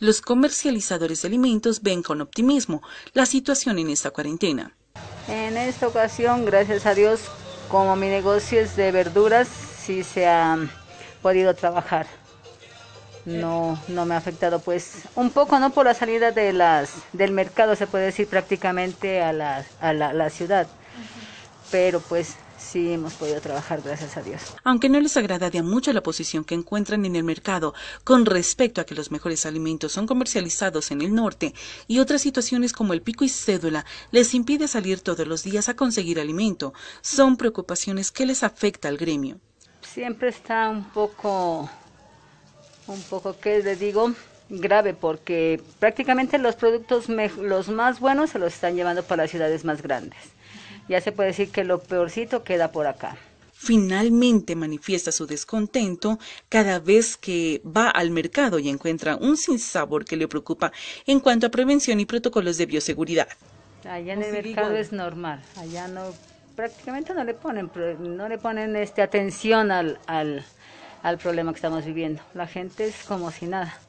los comercializadores de alimentos ven con optimismo la situación en esta cuarentena. En esta ocasión, gracias a Dios, como mi negocio es de verduras, sí se ha podido trabajar. No, no me ha afectado pues un poco, ¿no? Por la salida de las, del mercado, se puede decir prácticamente a la, a la ciudad. Pero pues sí hemos podido trabajar, gracias a Dios. Aunque no les agradaría mucho la posición que encuentran en el mercado con respecto a que los mejores alimentos son comercializados en el norte y otras situaciones como el pico y cédula les impide salir todos los días a conseguir alimento, son preocupaciones que les afecta al gremio. Siempre está un poco, un poco, ¿qué le digo? grave porque prácticamente los productos los más buenos se los están llevando para las ciudades más grandes ya se puede decir que lo peorcito queda por acá. Finalmente manifiesta su descontento cada vez que va al mercado y encuentra un sinsabor que le preocupa en cuanto a prevención y protocolos de bioseguridad. Allá en pues el mercado es normal, allá no prácticamente no le ponen no le ponen este atención al problema que estamos viviendo. La gente es como si nada.